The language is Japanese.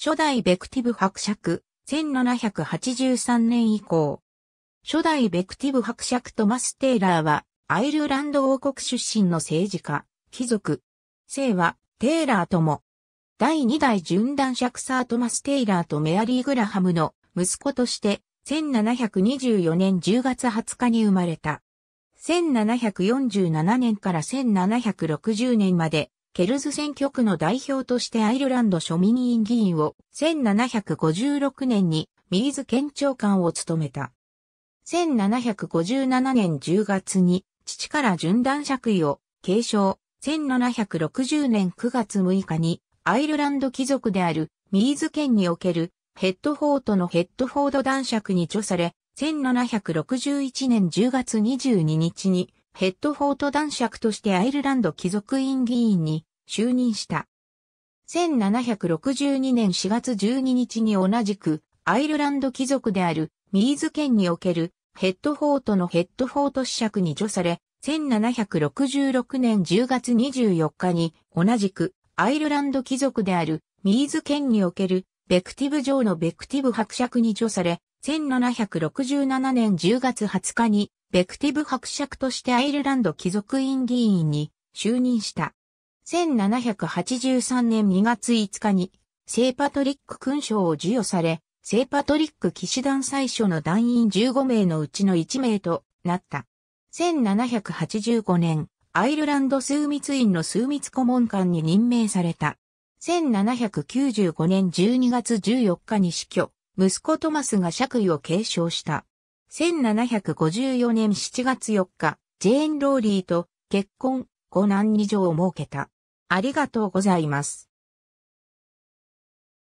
初代ベクティブ伯爵、1783年以降。初代ベクティブ伯爵トマス・テイラーは、アイルランド王国出身の政治家、貴族。姓は、テイラーとも。第2代準断爵サートマス・テイラーとメアリー・グラハムの息子として、1724年10月20日に生まれた。1747年から1760年までケルズ選挙区の代表としてアイルランド庶民委員議員を1756年にミーズ県長官を務めた。1757年10月に父から順断爵位を継承、1760年9月6日にアイルランド貴族であるミーズ県におけるヘッドフォートのヘッドフォード男爵に著され、1761年10月22日にヘッドフォート男爵としてアイルランド貴族院議員に就任した。1762年4月12日に同じくアイルランド貴族であるミーズ県におけるヘッドフォートのヘッドフォート子爵に除され、1766年10月24日に同じくアイルランド貴族であるミーズ県におけるベクティブ城のベクティブ伯爵に除され、1767年10月20日にベクティブ伯爵としてアイルランド貴族院議員に就任した。1783年2月5日に、聖パトリック勲章を授与され、聖パトリック騎士団最初の団員15名のうちの1名となった。1785年、アイルランド枢密院の枢密顧問官に任命された。1795年12月14日に死去、息子トマスが爵位を継承した。1754年7月4日、ジェーン・ローリーと結婚、五男二女を設けた。ありがとうございます。